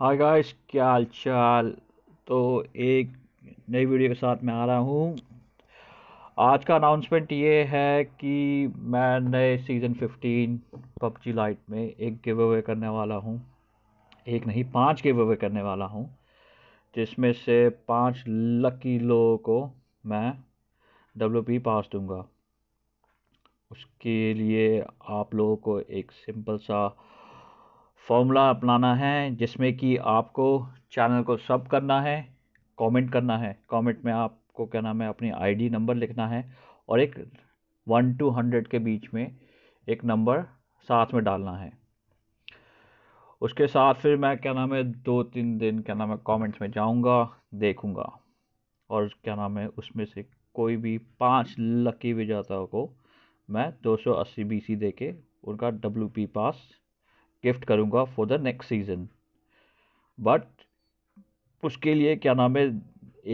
hi guys क्या हाल चाल तो एक नई वीडियो के साथ मैं आ रहा हूँ आज का अनाउंसमेंट ये है कि मैं नए सीज़न 15 पबजी लाइट में एक गिव अवे करने वाला हूँ एक नहीं पांच गिव अवे करने वाला हूँ जिसमें से पांच लकी लोगों को मैं डब्ल्यू पी पास दूँगा उसके लिए आप लोगों को एक सिंपल सा फॉर्मूला अपनाना है जिसमें कि आपको चैनल को सब करना है कमेंट करना है कमेंट में आपको क्या नाम है अपनी आईडी नंबर लिखना है और एक वन टू हंड्रेड के बीच में एक नंबर साथ में डालना है उसके साथ फिर मैं क्या नाम है दो तीन दिन क्या नाम है कमेंट्स में जाऊंगा देखूंगा और क्या नाम है उसमें से कोई भी पांच लकी विजेताओं को मैं 280 बीसी देके उनका डब्ल्यू पास गिफ्ट करूँगा for the next season but उसके लिए क्या नाम है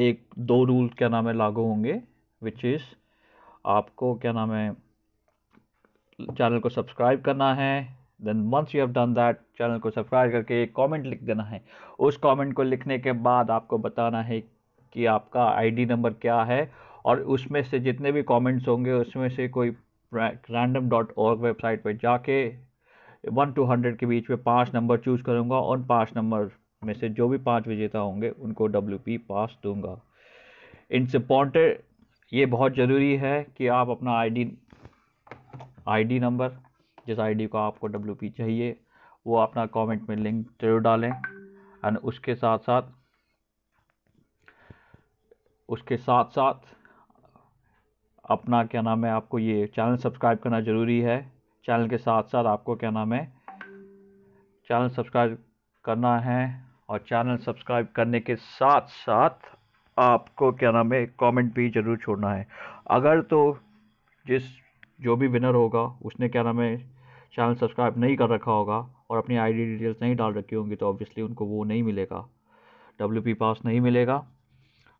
एक दो रूल क्या नाम है लागू होंगे विच इज़ आपको क्या नाम है चैनल को सब्सक्राइब करना है then once you have done that channel को सब्सक्राइब करके एक कॉमेंट लिख देना है उस कॉमेंट को लिखने के बाद आपको बताना है कि आपका आईडी नंबर क्या है और उसमें से जितने भी कॉमेंट्स होंगे उसमें से कोई रैंडम डॉट ऑर्ग वेबसाइट पर जाके वन टू हंड्रेड के बीच में पाँच नंबर चूज़ करूँगा और पाँच नंबर में से जो भी पाँच विजेता होंगे उनको डब्ल्यू पी पास दूंगा इट्स इम्पॉर्टेंट ये बहुत ज़रूरी है कि आप अपना आईडी आईडी नंबर जिस आईडी को आपको डब्ल्यू पी चाहिए वो अपना कमेंट में लिंक जरूर डालें एंड उसके साथ साथ उसके साथ साथ अपना क्या नाम है आपको ये चैनल सब्सक्राइब करना ज़रूरी है चैनल के साथ साथ आपको क्या नाम है चैनल सब्सक्राइब करना है और चैनल सब्सक्राइब करने के साथ साथ आपको क्या नाम है कमेंट भी ज़रूर छोड़ना है अगर तो जिस जो भी विनर होगा उसने क्या नाम है चैनल सब्सक्राइब नहीं कर रखा होगा और अपनी आईडी डिटेल्स नहीं डाल रखी होंगी तो ऑब्वियसली उनको वो नहीं मिलेगा डब्ल्यू पास नहीं मिलेगा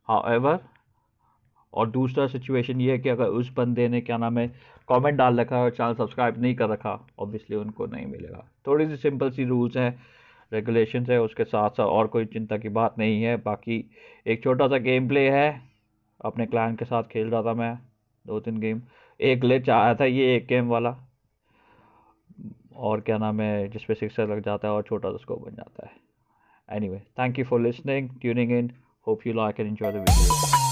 हाउ और दूसरा सिचुएशन ये है कि अगर उस बंदे ने क्या नाम है कमेंट डाल रखा है और चैनल सब्सक्राइब नहीं कर रखा ऑब्वियसली उनको नहीं मिलेगा थोड़ी सी सिंपल सी रूल्स हैं रेगुलेशंस है उसके साथ साथ और कोई चिंता की बात नहीं है बाकी एक छोटा सा गेम प्ले है अपने क्लाइंट के साथ खेल रहा था मैं दो तीन गेम एक ले आया था ये एक गेम वाला और क्या नाम है जिसपे सिक्सर लग जाता है और छोटा सा स्कोप बन जाता है anyway thank you for listening tuning in hope you like and enjoy the video